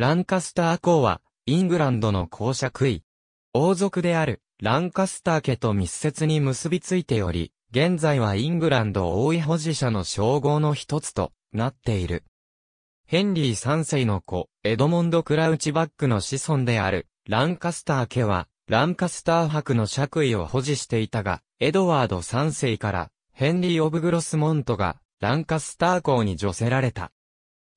ランカスター公は、イングランドの公爵位。王族である、ランカスター家と密接に結びついており、現在はイングランド王位保持者の称号の一つとなっている。ヘンリー3世の子、エドモンド・クラウチバックの子孫である、ランカスター家は、ランカスター伯の爵位を保持していたが、エドワード3世から、ヘンリー・オブ・グロスモントが、ランカスター公に除せられた。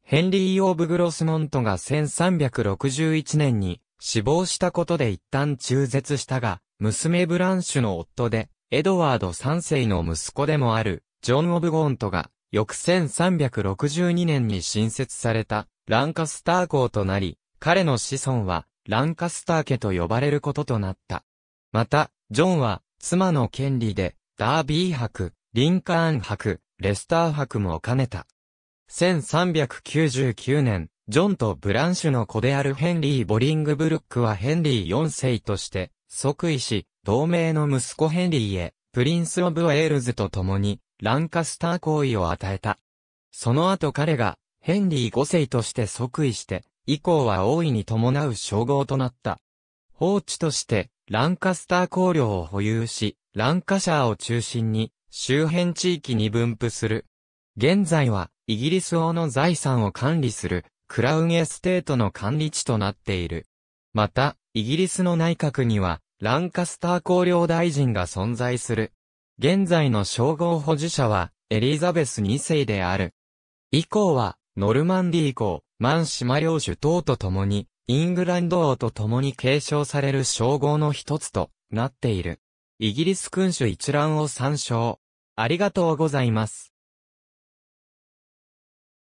ヘンリー・オブ・グロスモントが1361年に死亡したことで一旦中絶したが、娘ブランシュの夫で、エドワード3世の息子でもある、ジョン・オブ・ゴーントが、翌1362年に新設された、ランカスター校となり、彼の子孫は、ランカスター家と呼ばれることとなった。また、ジョンは、妻の権利で、ダービー博、リンカーン博、レスター博も兼ねた。1399年、ジョンとブランシュの子であるヘンリー・ボリングブルックはヘンリー4世として即位し、同盟の息子ヘンリーへ、プリンス・オブ・ウェールズと共に、ランカスター行為を与えた。その後彼が、ヘンリー5世として即位して、以降は大いに伴う称号となった。放置として、ランカスター公領を保有し、ランカシャーを中心に、周辺地域に分布する。現在は、イギリス王の財産を管理するクラウンエステートの管理地となっている。また、イギリスの内閣には、ランカスター公領大臣が存在する。現在の称号保持者は、エリザベス2世である。以降は、ノルマンディー公、マン島領主等と共に、イングランド王と共に継承される称号の一つとなっている。イギリス君主一覧を参照。ありがとうございます。